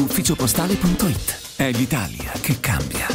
ufficiopostale.it. È l'Italia che cambia.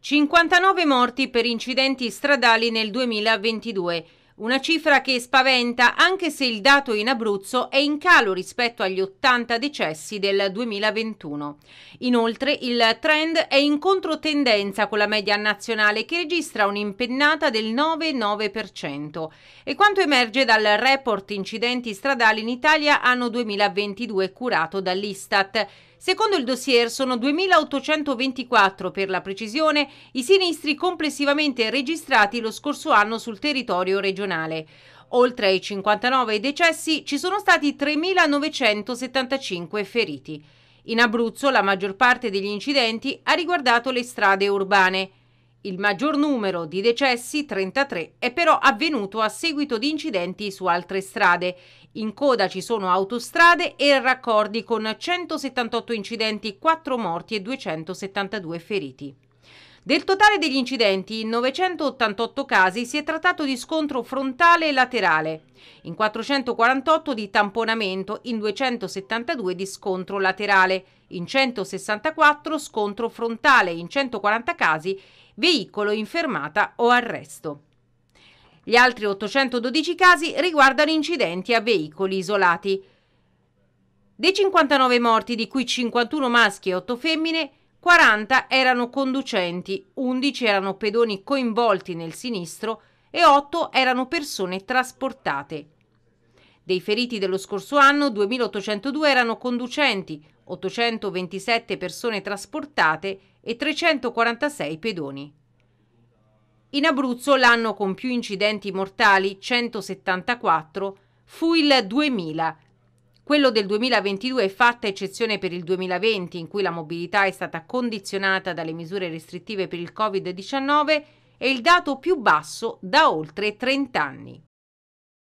59 morti per incidenti stradali nel 2022. Una cifra che spaventa anche se il dato in Abruzzo è in calo rispetto agli 80 decessi del 2021. Inoltre il trend è in controtendenza con la media nazionale che registra un'impennata del 9,9%. E quanto emerge dal report incidenti stradali in Italia anno 2022 curato dall'Istat, Secondo il dossier sono 2.824 per la precisione i sinistri complessivamente registrati lo scorso anno sul territorio regionale. Oltre ai 59 decessi ci sono stati 3.975 feriti. In Abruzzo la maggior parte degli incidenti ha riguardato le strade urbane. Il maggior numero di decessi, 33, è però avvenuto a seguito di incidenti su altre strade. In coda ci sono autostrade e raccordi con 178 incidenti, 4 morti e 272 feriti. Del totale degli incidenti, in 988 casi si è trattato di scontro frontale e laterale, in 448 di tamponamento, in 272 di scontro laterale, in 164 scontro frontale, in 140 casi veicolo in fermata o arresto. Gli altri 812 casi riguardano incidenti a veicoli isolati. Dei 59 morti, di cui 51 maschi e 8 femmine, 40 erano conducenti, 11 erano pedoni coinvolti nel sinistro e 8 erano persone trasportate. Dei feriti dello scorso anno, 2802 erano conducenti, 827 persone trasportate e 346 pedoni. In Abruzzo l'anno con più incidenti mortali, 174, fu il 2000, quello del 2022 è fatta eccezione per il 2020, in cui la mobilità è stata condizionata dalle misure restrittive per il Covid-19, è il dato più basso da oltre 30 anni.